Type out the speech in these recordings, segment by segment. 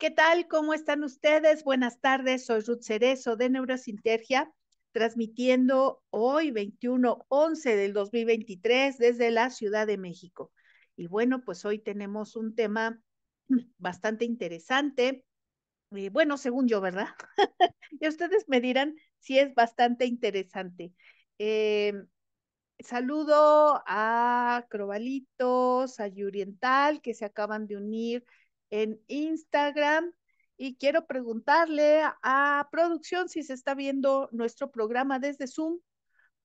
¿Qué tal? ¿Cómo están ustedes? Buenas tardes, soy Ruth Cerezo de Neurosintergia, transmitiendo hoy 21-11 del 2023 desde la Ciudad de México. Y bueno, pues hoy tenemos un tema bastante interesante. Eh, bueno, según yo, ¿verdad? y ustedes me dirán si es bastante interesante. Em, saludo a Crobalitos, a Yuriental, que se acaban de unir en Instagram. Y quiero preguntarle a producción si se está viendo nuestro programa desde Zoom,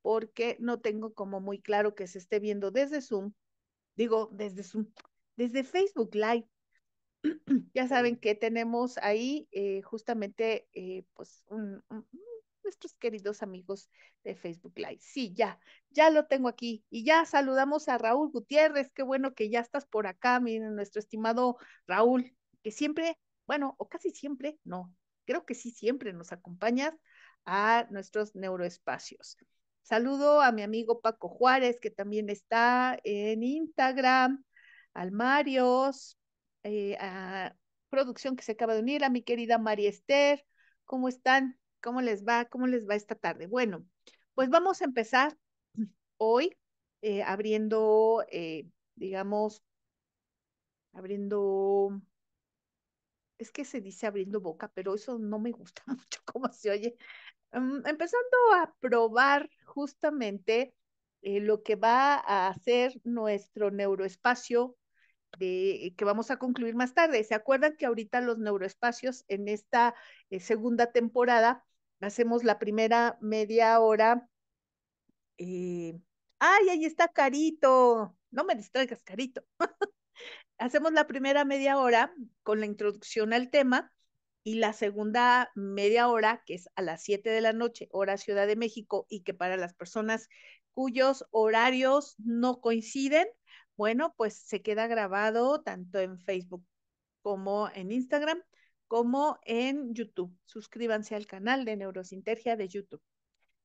porque no tengo como muy claro que se esté viendo desde Zoom. Digo, desde Zoom, desde Facebook Live. ya saben que tenemos ahí eh, justamente eh, pues un nuestros queridos amigos de Facebook Live. Sí, ya, ya lo tengo aquí. Y ya saludamos a Raúl Gutiérrez. Qué bueno que ya estás por acá, miren, nuestro estimado Raúl, que siempre, bueno, o casi siempre, no, creo que sí, siempre nos acompañas a nuestros neuroespacios. Saludo a mi amigo Paco Juárez, que también está en Instagram, al Marios, eh, a producción que se acaba de unir, a mi querida María Esther. ¿Cómo están? ¿Cómo les va? ¿Cómo les va esta tarde? Bueno, pues vamos a empezar hoy eh, abriendo, eh, digamos, abriendo, es que se dice abriendo boca, pero eso no me gusta mucho cómo se oye. Mm, empezando a probar justamente eh, lo que va a hacer nuestro neuroespacio de, que vamos a concluir más tarde. ¿Se acuerdan que ahorita los neuroespacios en esta segunda temporada hacemos la primera media hora. Eh, ¡Ay, ahí está Carito! No me distraigas, Carito. hacemos la primera media hora con la introducción al tema y la segunda media hora, que es a las 7 de la noche, hora Ciudad de México, y que para las personas cuyos horarios no coinciden, bueno, pues se queda grabado tanto en Facebook como en Instagram como en YouTube. Suscríbanse al canal de Neurosintergia de YouTube.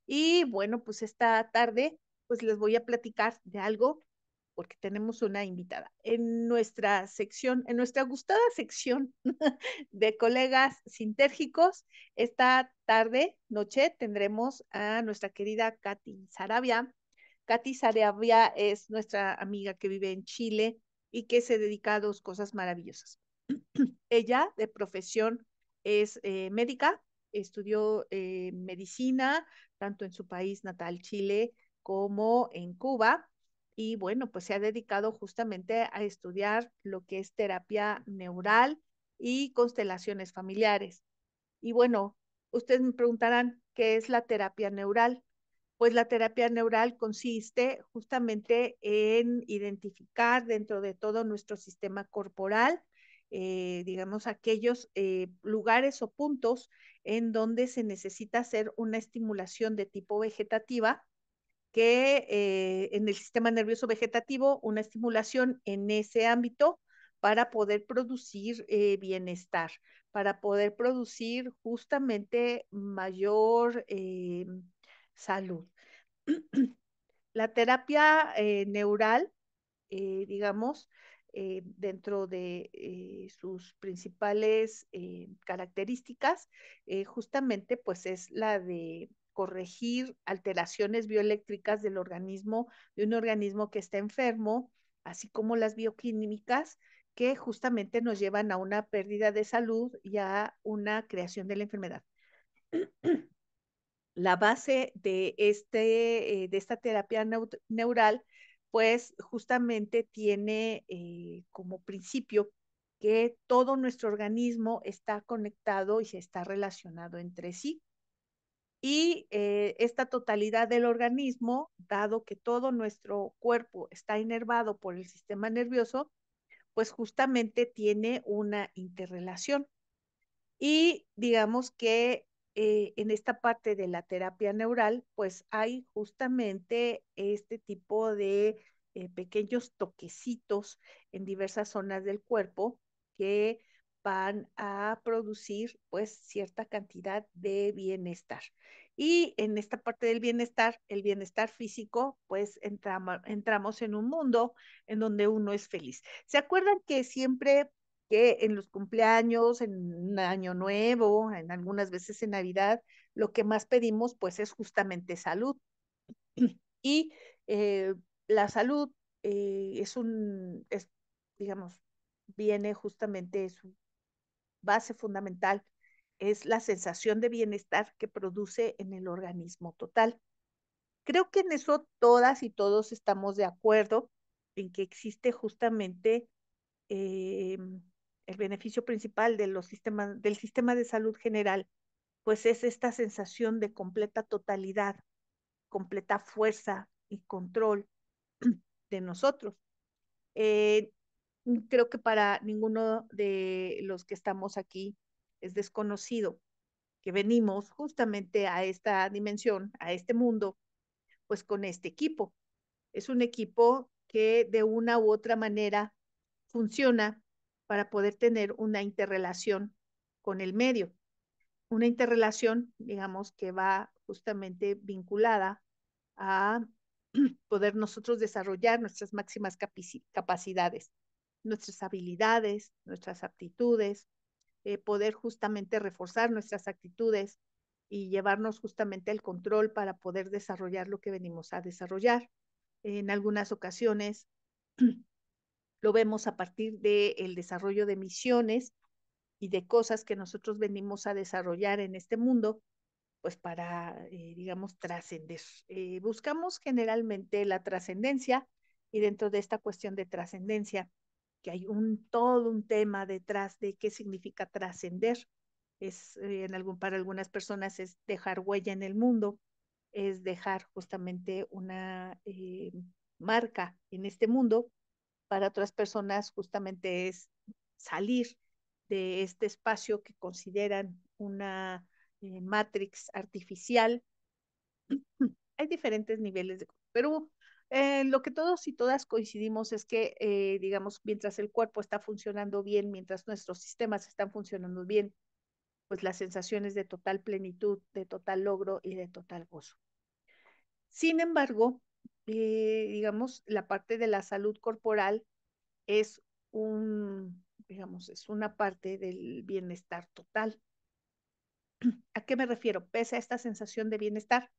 Y bueno, pues esta tarde pues les voy a platicar de algo porque tenemos una invitada en nuestra sección, en nuestra gustada sección de colegas sintérgicos. Esta tarde, noche, tendremos a nuestra querida Katy Sarabia. Katy Sarabia es nuestra amiga que vive en Chile y que se dedica a dos cosas maravillosas. Ella de profesión es eh, médica, estudió eh, medicina tanto en su país natal, Chile, como en Cuba. Y bueno, pues se ha dedicado justamente a estudiar lo que es terapia neural y constelaciones familiares. Y bueno, ustedes me preguntarán, ¿qué es la terapia neural? Pues la terapia neural consiste justamente en identificar dentro de todo nuestro sistema corporal eh, digamos, aquellos eh, lugares o puntos en donde se necesita hacer una estimulación de tipo vegetativa, que eh, en el sistema nervioso vegetativo, una estimulación en ese ámbito para poder producir bienestar, para poder producir justamente mayor salud. La terapia neural, digamos, eh, dentro de eh, sus principales eh, características, justamente pues es la de corregir alteraciones bioeléctricas del organismo, de un organismo que está enfermo, así como las bioquímicas que justamente nos llevan a una pérdida de salud y a una creación de la enfermedad. La base de, este, de esta terapia neural pues justamente tiene eh, como principio que todo nuestro organismo está conectado y se está relacionado entre sí. Y eh, esta totalidad del organismo, dado que todo nuestro cuerpo está inervado por el sistema nervioso, pues justamente tiene una interrelación. Y digamos que eh, en esta parte de la terapia neural, pues hay justamente este tipo de eh, pequeños toquecitos en diversas zonas del cuerpo que van a producir pues cierta cantidad de bienestar. Y en esta parte del bienestar, el bienestar físico, pues entramos en un mundo en donde uno es feliz. ¿Se acuerdan que siempre que en los cumpleaños, en Año Nuevo, en algunas veces en Navidad, lo que más pedimos pues es justamente salud. Y eh, la salud eh, es un, digamos, viene justamente su base fundamental, es la sensación de bienestar que produce en el organismo total. Creo que en eso todas y todos estamos de acuerdo en que existe justamente em, el beneficio principal de los sistemas, del sistema de salud general, pues es esta sensación de completa totalidad, completa fuerza y control de nosotros. Eh, creo que para ninguno de los que estamos aquí es desconocido que venimos justamente a esta dimensión, a este mundo, pues con este equipo. Es un equipo que de una u otra manera funciona para poder tener una interrelación con el medio. Una interrelación, digamos, que va justamente vinculada a poder nosotros desarrollar nuestras máximas capacidades, nuestras habilidades, nuestras aptitudes, eh, poder justamente reforzar nuestras actitudes y llevarnos justamente el control para poder desarrollar lo que venimos a desarrollar. En algunas ocasiones lo vemos a partir del el desarrollo de misiones y de cosas que nosotros venimos a desarrollar en este mundo, pues para, eh, digamos, trascender. Eh, buscamos generalmente la trascendencia y dentro de esta cuestión de trascendencia, que hay un todo un tema detrás de qué significa trascender. Es eh, en algún para algunas personas es dejar huella en el mundo, es dejar justamente una marca en este mundo para otras personas justamente es salir de este espacio que consideran una eh, matrix artificial. Hay diferentes niveles de... Pero eh, lo que todos y todas coincidimos es que, eh, digamos, mientras el cuerpo está funcionando bien, mientras nuestros sistemas están funcionando bien, pues las sensaciones de total plenitud, de total logro y de total gozo. Sin embargo, eh, digamos, la parte de la salud corporal es un, digamos, es una parte del bienestar total. ¿A qué me refiero? Pese a esta sensación de bienestar,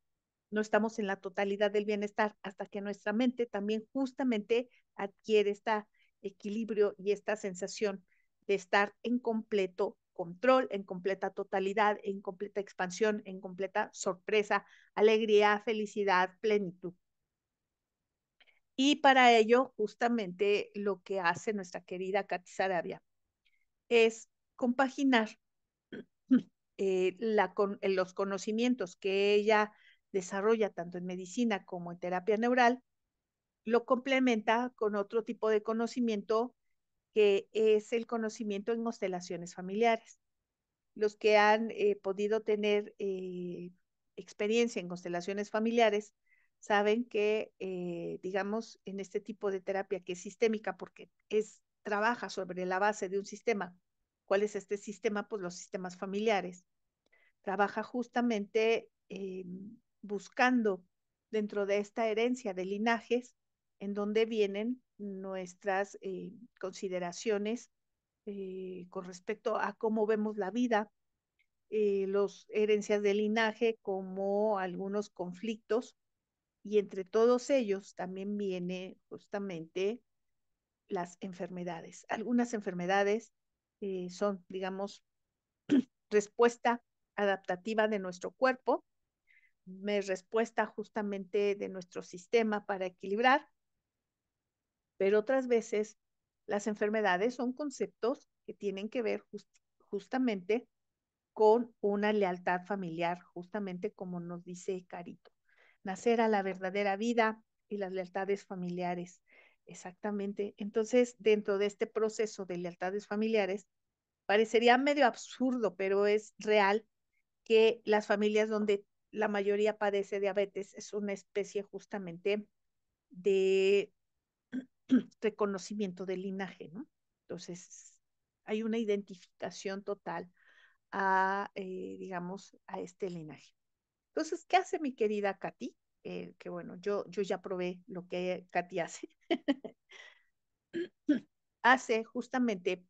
no estamos en la totalidad del bienestar hasta que nuestra mente también justamente adquiere este equilibrio y esta sensación de estar en completo control, en completa totalidad, en completa expansión, en completa sorpresa, alegría, felicidad, plenitud. Y para ello, justamente lo que hace nuestra querida Katy Sarabia es compaginar eh, la, eh, los conocimientos que ella desarrolla tanto en medicina como en terapia neural, lo complementa con otro tipo de conocimiento que es el conocimiento en constelaciones familiares. Los que han eh, podido tener experiencia en constelaciones familiares saben que, eh, digamos, en este tipo de terapia que es sistémica, porque es, trabaja sobre la base de un sistema. ¿Cuál es este sistema? Pues los sistemas familiares. Trabaja justamente eh, buscando dentro de esta herencia de linajes en donde vienen nuestras eh, consideraciones con respecto a cómo vemos la vida, las herencias de linaje como algunos conflictos y entre todos ellos también viene justamente las enfermedades. Algunas enfermedades eh, son, digamos, respuesta adaptativa de nuestro cuerpo, respuesta justamente de nuestro sistema para equilibrar, pero otras veces las enfermedades son conceptos que tienen que ver justamente con una lealtad familiar, justamente como nos dice Carito nacer a la verdadera vida y las lealtades familiares. Exactamente. Entonces, dentro de este proceso de lealtades familiares, parecería medio absurdo, pero es real que las familias donde la mayoría padece diabetes es una especie justamente de reconocimiento del linaje, ¿no? Entonces, hay una identificación total a, eh, digamos, a este linaje. Entonces, ¿qué hace mi querida Katy? Eh, que bueno, yo, yo ya probé lo que Katy hace. hace justamente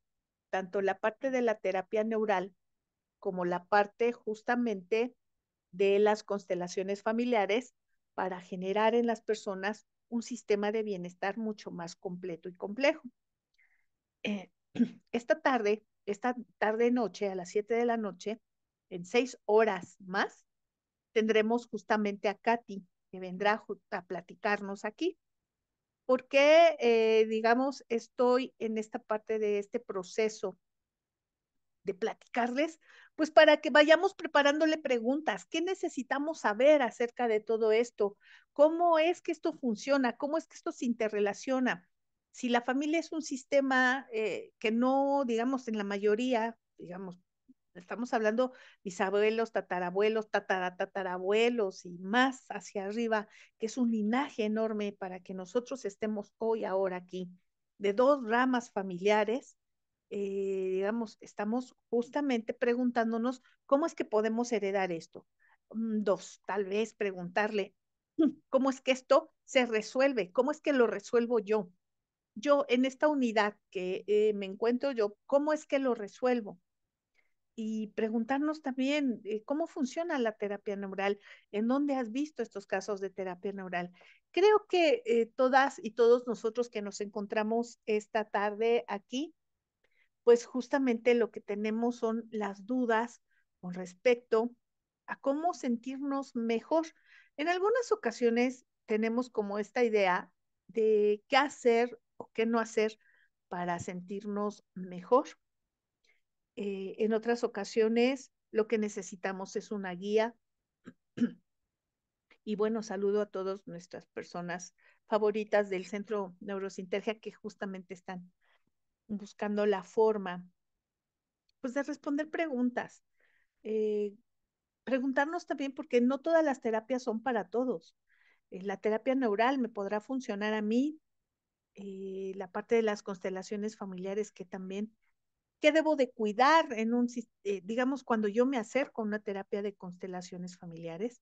tanto la parte de la terapia neural como la parte justamente de las constelaciones familiares para generar en las personas un sistema de bienestar mucho más completo y complejo. Eh, esta tarde, esta tarde noche, a las 7 de la noche, en seis horas más, tendremos justamente a Katy, que vendrá a platicarnos aquí. ¿Por qué, eh, digamos, estoy en esta parte de este proceso de platicarles? Pues para que vayamos preparándole preguntas. ¿Qué necesitamos saber acerca de todo esto? ¿Cómo es que esto funciona? ¿Cómo es que esto se interrelaciona? Si la familia es un sistema eh, que no, digamos, en la mayoría, digamos, estamos hablando bisabuelos, tatarabuelos, tatarabuelos y más hacia arriba, que es un linaje enorme para que nosotros estemos hoy, ahora aquí, de dos ramas familiares, eh, digamos, estamos justamente preguntándonos cómo es que podemos heredar esto. Mm, dos, tal vez preguntarle, mm, ¿cómo es que esto se resuelve? ¿Cómo es que lo resuelvo yo? Yo en esta unidad que eh, me encuentro yo, ¿cómo es que lo resuelvo? y preguntarnos también eh, cómo funciona la terapia neural, en dónde has visto estos casos de terapia neural. Creo que eh, todas y todos nosotros que nos encontramos esta tarde aquí, pues justamente lo que tenemos son las dudas con respecto a cómo sentirnos mejor. En algunas ocasiones tenemos como esta idea de qué hacer o qué no hacer para sentirnos mejor. Eh, en otras ocasiones lo que necesitamos es una guía. Y bueno, saludo a todas nuestras personas favoritas del Centro Neurosintergia que justamente están buscando la forma pues de responder preguntas. Eh, preguntarnos también porque no todas las terapias son para todos. Eh, la terapia neural me podrá funcionar a mí, la parte de las constelaciones familiares que también qué debo de cuidar en un, eh, digamos, cuando yo me acerco a una terapia de constelaciones familiares.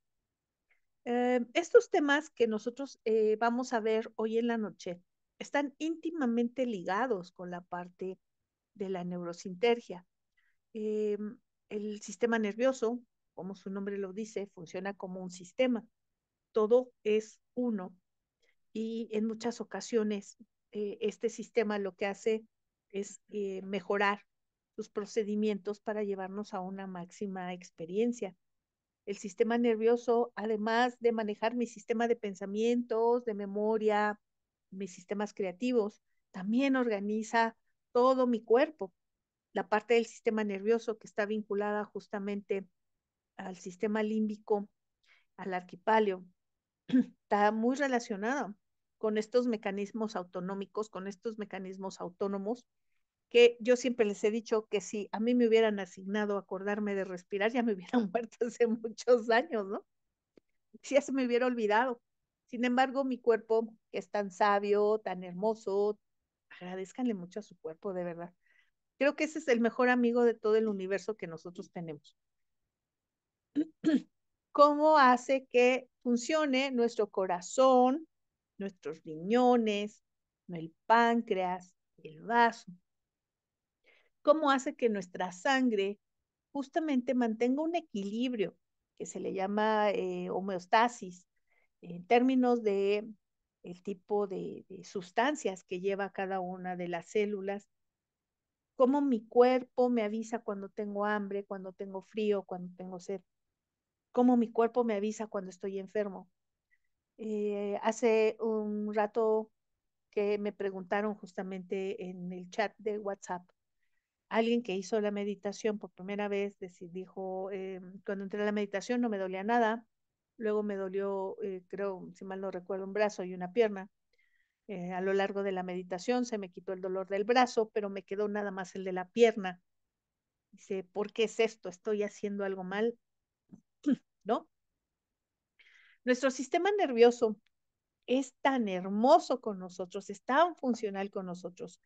Em, estos temas que nosotros eh, vamos a ver hoy en la noche están íntimamente ligados con la parte de la neurosintergia. Em, el sistema nervioso, como su nombre lo dice, funciona como un sistema. Todo es uno. Y en muchas ocasiones eh, este sistema lo que hace es mejorar procedimientos para llevarnos a una máxima experiencia. El sistema nervioso, además de manejar mi sistema de pensamientos, de memoria, mis sistemas creativos, también organiza todo mi cuerpo. La parte del sistema nervioso que está vinculada justamente al sistema límbico, al arquipalio, está muy relacionada con estos mecanismos autonómicos, con estos mecanismos autónomos que yo siempre les he dicho que si a mí me hubieran asignado acordarme de respirar, ya me hubieran muerto hace muchos años, ¿no? Ya se me hubiera olvidado. Sin embargo, mi cuerpo, que es tan sabio, tan hermoso, agradezcanle mucho a su cuerpo, de verdad. Creo que ese es el mejor amigo de todo el universo que nosotros tenemos. ¿Cómo hace que funcione nuestro corazón, nuestros riñones, el páncreas, el vaso? cómo hace que nuestra sangre justamente mantenga un equilibrio que se le llama eh, homeostasis en términos de el tipo de, sustancias que lleva cada una de las células, cómo mi cuerpo me avisa cuando tengo hambre, cuando tengo frío, cuando tengo sed, cómo mi cuerpo me avisa cuando estoy enfermo. Eh, hace un rato que me preguntaron justamente en el chat de WhatsApp alguien que hizo la meditación por primera vez dijo, em, cuando entré a la meditación no me dolía nada, luego me dolió, eh, creo, si mal no recuerdo, un brazo y una pierna. Eh, a lo largo de la meditación se me quitó el dolor del brazo, pero me quedó nada más el de la pierna. Dice, ¿por qué es esto? ¿Estoy haciendo algo mal? ¿No? Nuestro sistema nervioso es tan hermoso con nosotros, es tan funcional con nosotros,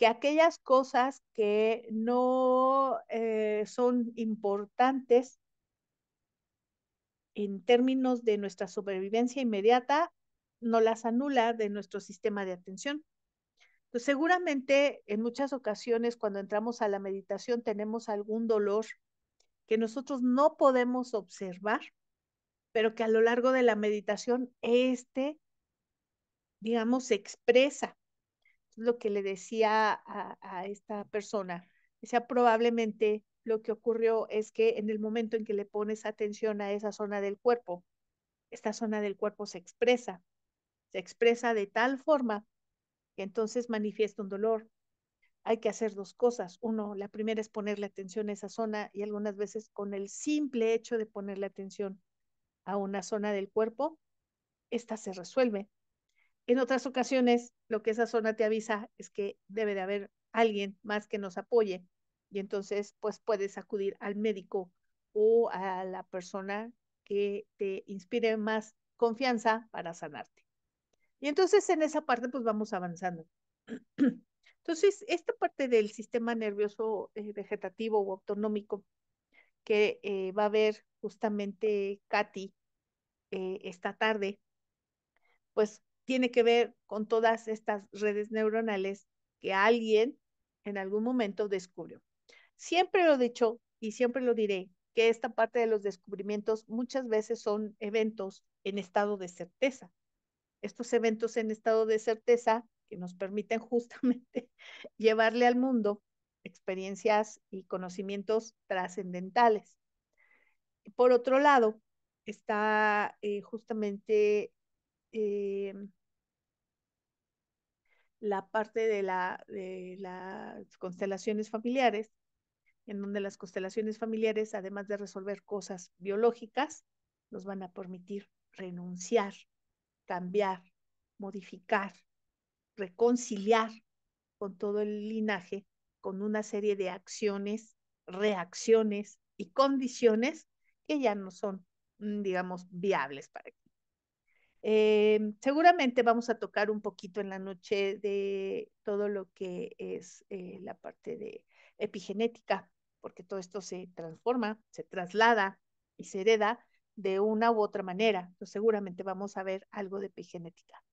que aquellas cosas que no eh, son importantes en términos de nuestra supervivencia inmediata, no las anula de nuestro sistema de atención. Pues, seguramente en muchas ocasiones cuando entramos a la meditación tenemos algún dolor que nosotros no podemos observar, pero que a lo largo de la meditación este, digamos, se expresa lo que le decía a, esta persona. Decía, probablemente lo que ocurrió es que en el momento en que le pones atención a esa zona del cuerpo, esta zona del cuerpo se expresa, se expresa de tal forma que entonces manifiesta un dolor. Hay que hacer dos cosas. Uno, la primera es ponerle atención a esa zona y algunas veces con el simple hecho de ponerle atención a una zona del cuerpo, esta se resuelve. En otras ocasiones, lo que esa zona te avisa es que debe de haber alguien más que nos apoye y entonces pues puedes acudir al médico o a la persona que te inspire más confianza para sanarte. Y entonces en esa parte pues vamos avanzando. Entonces, esta parte del sistema nervioso eh, vegetativo o autonómico que eh, va a ver justamente Katy eh, esta tarde, pues tiene que ver con todas estas redes neuronales que alguien en algún momento descubrió. Siempre lo he dicho y siempre lo diré, que esta parte de los descubrimientos muchas veces son eventos en estado de certeza. Estos eventos en estado de certeza que nos permiten justamente llevarle al mundo experiencias y conocimientos trascendentales. Por otro lado, está eh, justamente eh, la parte de, la, de las constelaciones familiares, en donde las constelaciones familiares, además de resolver cosas biológicas, nos van a permitir renunciar, cambiar, modificar, reconciliar con todo el linaje, con una serie de acciones, reacciones y condiciones que ya no son, mm, digamos, viables para Em, seguramente vamos a tocar un poquito en la noche de todo lo que es eh, la parte de epigenética, porque todo esto se transforma, se traslada y se hereda de una u otra manera. Entonces, seguramente vamos a ver algo de epigenética.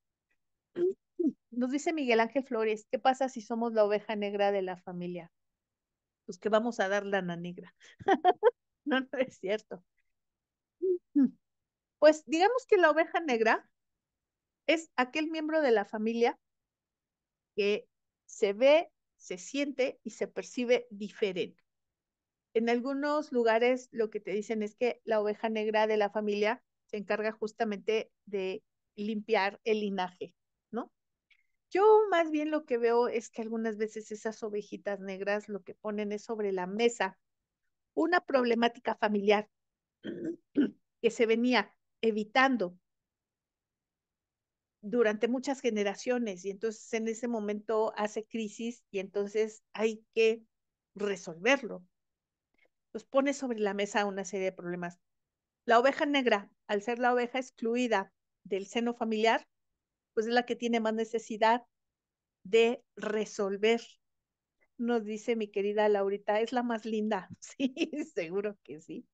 Nos dice Miguel Ángel Flores, ¿qué pasa si somos la oveja negra de la familia? Pues que vamos a dar lana negra. no, no es cierto. Pues digamos que la oveja negra es aquel miembro de la familia que se ve, se siente y se percibe diferente. En algunos lugares lo que te dicen es que la oveja negra de la familia se encarga justamente de limpiar el linaje, ¿no? Yo más bien lo que veo es que algunas veces esas ovejitas negras lo que ponen es sobre la mesa una problemática familiar que se venía evitando durante muchas generaciones y entonces en ese momento hace crisis y entonces hay que resolverlo. Pues pone sobre la mesa una serie de problemas. La oveja negra, al ser la oveja excluida del seno familiar, pues es la que tiene más necesidad de resolver. Nos dice mi querida Laurita, es la más linda. Sí, seguro que sí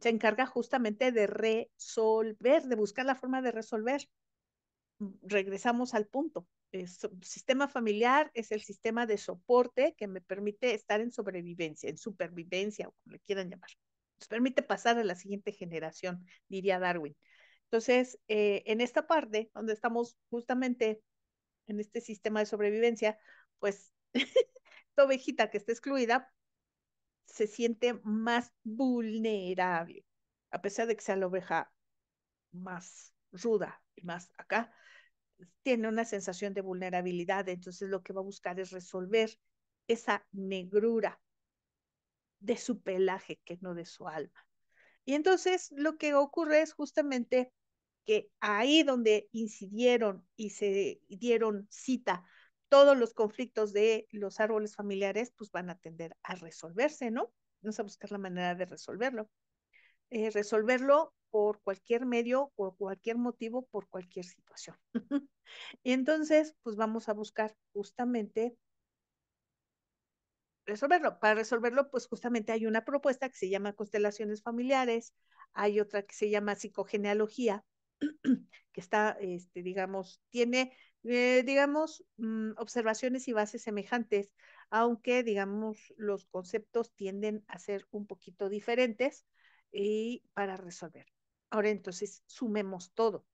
se encarga justamente de resolver, de buscar la forma de resolver. Regresamos al punto. El sistema familiar es el sistema de soporte que me permite estar en sobrevivencia, en supervivencia o como le quieran llamar. Nos permite pasar a la siguiente generación, diría Darwin. Entonces, eh, en esta parte, donde estamos justamente en este sistema de sobrevivencia, pues esta ovejita que está excluida, se siente más vulnerable, a pesar de que sea la oveja más ruda y más acá, tiene una sensación de vulnerabilidad, entonces lo que va a buscar es resolver esa negrura de su pelaje, que no de su alma. Y entonces lo que ocurre es justamente que ahí donde incidieron y se dieron cita todos los conflictos de los árboles familiares pues van a tender a resolverse, ¿no? Vamos a buscar la manera de resolverlo. Eh, resolverlo por cualquier medio, por cualquier motivo, por cualquier situación. y entonces, pues vamos a buscar justamente resolverlo. Para resolverlo, pues justamente hay una propuesta que se llama constelaciones familiares, hay otra que se llama psicogenealogía, que está, este, digamos, tiene eh, digamos, mm, observaciones y bases semejantes, aunque, digamos, los conceptos tienden a ser un poquito diferentes y eh, para resolver. Ahora entonces, sumemos todo.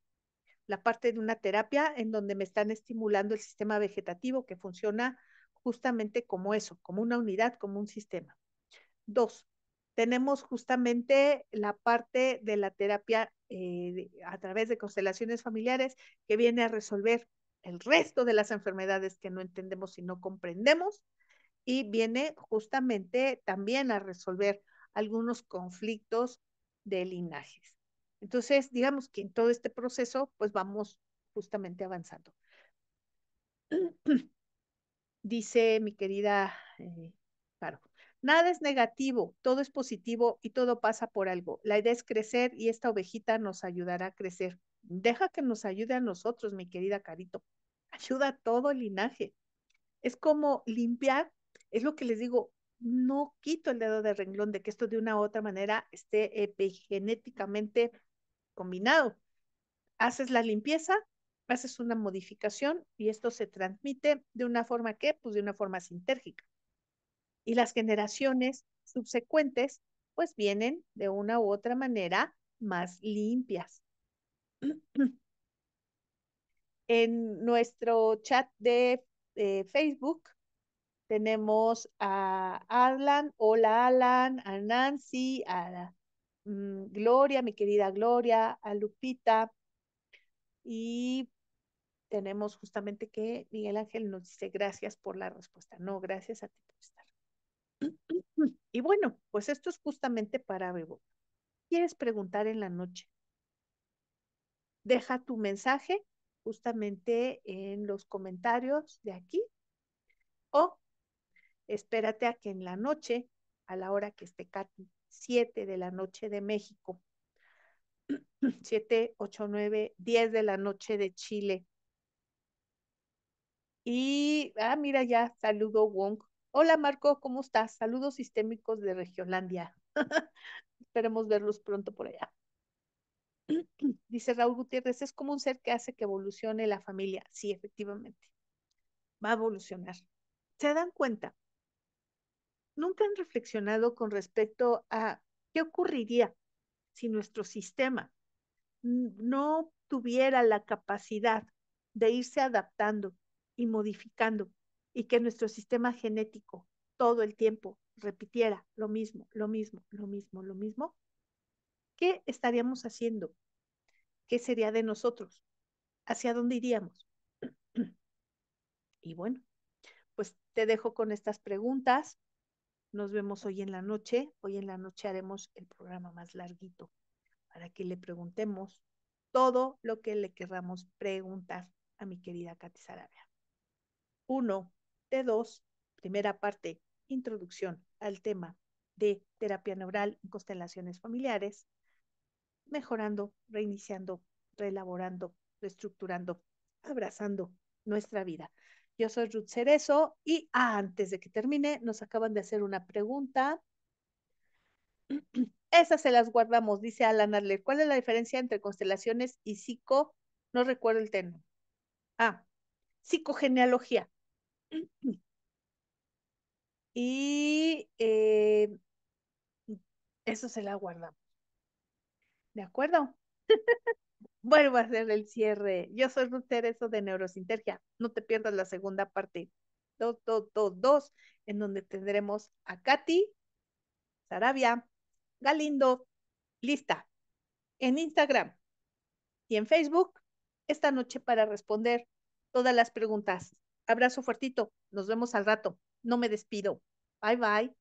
La parte de una terapia en donde me están estimulando el sistema vegetativo que funciona justamente como eso, como una unidad, como un sistema. Dos, tenemos justamente la parte de la terapia eh, a través de constelaciones familiares que viene a resolver el resto de las enfermedades que no entendemos y no comprendemos, y viene justamente también a resolver algunos conflictos de linajes. Entonces, digamos que en todo este proceso, pues vamos justamente avanzando. Dice mi querida eh, Caro, nada es negativo, todo es positivo y todo pasa por algo. La idea es crecer y esta ovejita nos ayudará a crecer. Deja que nos ayude a nosotros, mi querida Carito ayuda a todo el linaje. Es como limpiar, es lo que les digo, no quito el dedo de renglón de que esto de una u otra manera esté epigenéticamente combinado. Haces la limpieza, haces una modificación y esto se transmite de una forma que, pues de una forma sintérgica. Y las generaciones subsecuentes, pues vienen de una u otra manera más limpias. En nuestro chat de eh, Facebook tenemos a Alan, hola Alan, a Nancy, a mm, Gloria, mi querida Gloria, a Lupita y tenemos justamente que Miguel Ángel nos dice gracias por la respuesta. No, gracias a ti por estar. Y bueno, pues esto es justamente para Bebo. ¿Quieres preguntar en la noche? Deja tu mensaje justamente en los comentarios de aquí o espérate a que en la noche, a la hora que esté Katy, 7 de la noche de México, 7, 8, 9, 10 de la noche de Chile. Y, ah, mira ya, saludo Wong. Hola Marco, ¿cómo estás? Saludos sistémicos de Regiolandia. Esperemos verlos pronto por allá. Dice Raúl Gutiérrez, es como un ser que hace que evolucione la familia. Sí, efectivamente. Va a evolucionar. ¿Se dan cuenta? ¿Nunca han reflexionado con respecto a qué ocurriría si nuestro sistema no tuviera la capacidad de irse adaptando y modificando y que nuestro sistema genético todo el tiempo repitiera lo mismo, lo mismo, lo mismo, lo mismo, ¿qué estaríamos haciendo? ¿Qué sería de nosotros? ¿Hacia dónde iríamos? Y bueno, pues te dejo con estas preguntas. Nos vemos hoy en la noche. Hoy en la noche haremos el programa más larguito para que le preguntemos todo lo que le querramos preguntar a mi querida Katy Sarabia. Uno de dos, primera parte, introducción al tema de terapia neural en constelaciones familiares mejorando, reiniciando, reelaborando, reestructurando, abrazando nuestra vida. Yo soy Ruth Cerezo y antes de que termine, nos acaban de hacer una pregunta. Esas se las guardamos, dice Alan Adler. ¿Cuál es la diferencia entre constelaciones y psico? No recuerdo el término. Ah, psicogenealogía. Y eh, eso se la guardamos. ¿De acuerdo? Vuelvo a hacer el cierre. Yo soy Ruth eso de Neurosintergia. No te pierdas la segunda parte. dos. en donde tendremos a Katy, Sarabia, Galindo, lista, en Instagram y en Facebook esta noche para responder todas las preguntas. Abrazo fuertito, nos vemos al rato. No me despido. Bye bye.